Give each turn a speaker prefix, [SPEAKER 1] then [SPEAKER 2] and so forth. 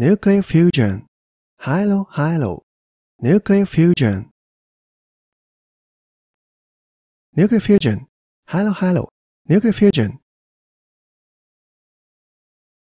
[SPEAKER 1] nuclear fusion, hello, hello. nuclear fusion, nuclear fusion, hello, hello. nuclear fusion.